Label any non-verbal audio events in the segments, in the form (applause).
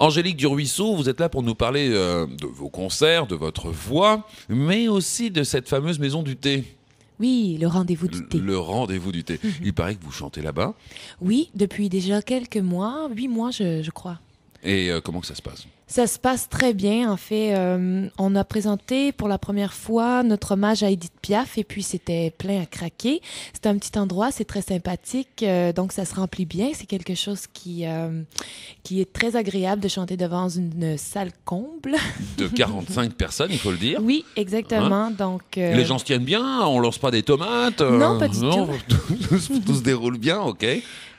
Angélique du Ruisseau, vous êtes là pour nous parler euh, de vos concerts, de votre voix, mais aussi de cette fameuse maison du thé. Oui, le rendez-vous du thé. Le rendez-vous du thé. Mhm. Il paraît que vous chantez là-bas. Oui, depuis déjà quelques mois, huit mois je, crois. Et euh, comment que ça se passe ça se passe très bien. En fait, euh, on a présenté pour la première fois notre hommage à Edith Piaf et puis c'était plein à craquer. C'est un petit endroit, c'est très sympathique, euh, donc ça se remplit bien. C'est quelque chose qui, euh, qui est très agréable de chanter devant une salle comble. De 45 (laughs) personnes, il faut le dire. Oui, exactement. Hein donc Les gens se tiennent bien, on lance pas des tomates. non, pas du tout. (laughs) tout, se déroule bien, ok.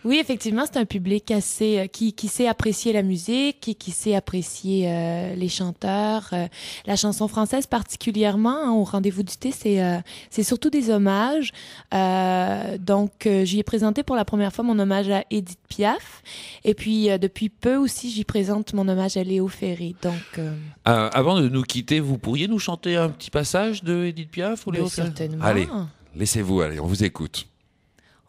Oui, effectivement, c'est un public assez, qui, qui sait apprécier la musique et qui sait apprécier euh, les chanteurs. Euh, la chanson française particulièrement, hein, au rendez-vous du thé, c'est euh, surtout des hommages. donc, j'y ai présenté pour la première fois mon hommage à Edith Piaf. Et puis, depuis peu aussi, j'y présente mon hommage à Léo Ferré. Donc, avant de nous quitter, vous pourriez nous chanter un petit passage de Edith Piaf ou Léo Ferré Certainement. Allez, laissez-vous Allez, on vous écoute.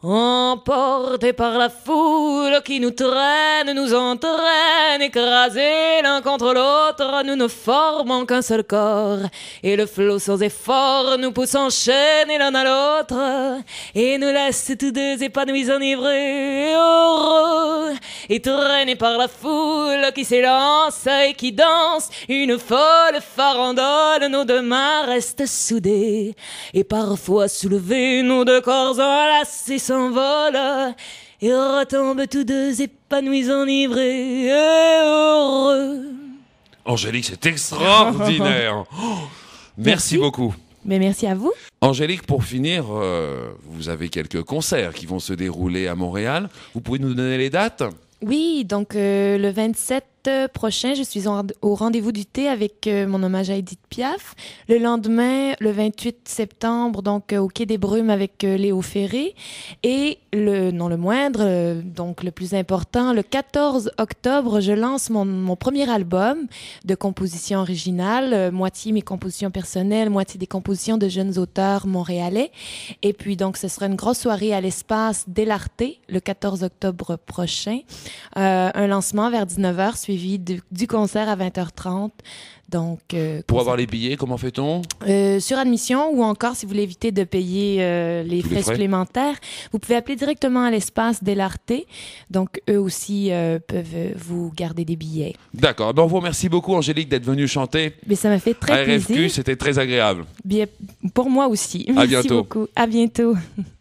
Emportés par la foule qui nous traîne, nous entraîne, écrasés l'un contre l'autre, nous ne formons qu'un seul corps, et le flot sans effort nous pousse enchaîner l'un à l'autre, et nous laisse tous deux épanouis, enivrés et heureux, et traîné par la foule qui s'élance et qui danse. Une folle farandole, nos deux mains restent soudées et parfois soulevées, nos deux corps enlacés s'envolent et retombent tous deux épanouis, enivrés et heureux. Angélique, c'est extraordinaire. (laughs) Oh, merci, beaucoup. Mais merci à vous. Angélique, pour finir, euh, vous avez quelques concerts qui vont se dérouler à Montréal. Vous pouvez nous donner les dates oui, donc euh, le 27 euh, prochain, je suis au rendez-vous du thé avec euh, mon hommage à Edith Piaf. Le lendemain, le 28 septembre, donc euh, au Quai des Brumes avec Léo Ferré. Et le, non le moindre, donc le plus important, le 14 octobre, je lance mon, premier album de composition originale, moitié mes compositions personnelles, moitié des compositions de jeunes auteurs montréalais. Et puis donc, ce sera une grosse soirée à l'espace Delarté le 14 octobre prochain. un lancement vers 19h suivi du concert à 20h30. Donc, euh, pour avoir les billets, comment fait-on euh, Sur admission ou encore si vous voulez éviter de payer euh, les, frais supplémentaires, vous pouvez appeler directement à l'espace Delarté. Donc eux aussi peuvent vous garder des billets. D'accord. Bon, ben, vous remercie beaucoup Angélique d'être venue chanter. Mais ça m'a fait très plaisir. c'était très agréable. pour moi aussi. À bientôt. À bientôt. (laughs)